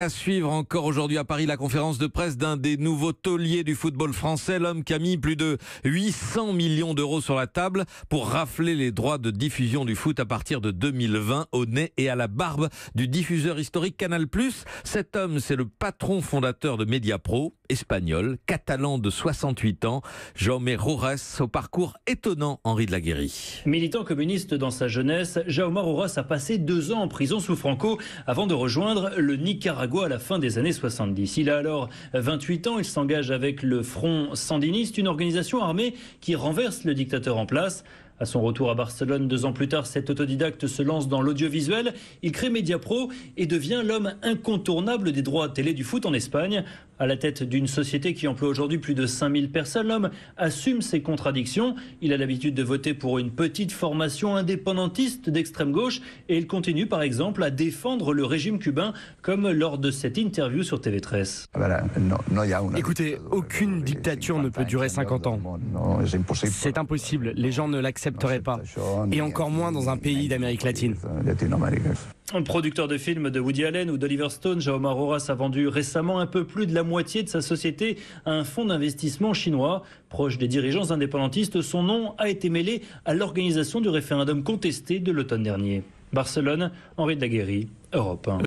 À suivre encore aujourd'hui à Paris la conférence de presse d'un des nouveaux tauliers du football français, l'homme qui a mis plus de 800 millions d'euros sur la table pour rafler les droits de diffusion du foot à partir de 2020 au nez et à la barbe du diffuseur historique Canal+. Cet homme, c'est le patron fondateur de Mediapro, espagnol, catalan de 68 ans, Jaume Roras, au parcours étonnant, Henri de la Guérie. Militant communiste dans sa jeunesse, Jaume Roras a passé deux ans en prison sous Franco avant de rejoindre le Nicaragua à la fin des années 70. Il a alors 28 ans, il s'engage avec le Front Sandiniste, une organisation armée qui renverse le dictateur en place. À son retour à Barcelone deux ans plus tard, cet autodidacte se lance dans l'audiovisuel. Il crée Mediapro et devient l'homme incontournable des droits télé du foot en Espagne. À la tête d'une société qui emploie aujourd'hui plus de 5000 personnes, l'homme assume ses contradictions. Il a l'habitude de voter pour une petite formation indépendantiste d'extrême gauche et il continue par exemple à défendre le régime cubain comme lors de cette interview sur TV13. Ah ben Écoutez, aucune dictature ne peut durer 50 ans. C'est impossible. Les gens ne l'acceptent pas. Et encore moins dans un pays d'Amérique latine. Un producteur de films de Woody Allen ou d'Oliver Stone, Jaume Roras, a vendu récemment un peu plus de la moitié de sa société à un fonds d'investissement chinois. Proche des dirigeants indépendantistes, son nom a été mêlé à l'organisation du référendum contesté de l'automne dernier. Barcelone, Henri Daguerre, Europe 1.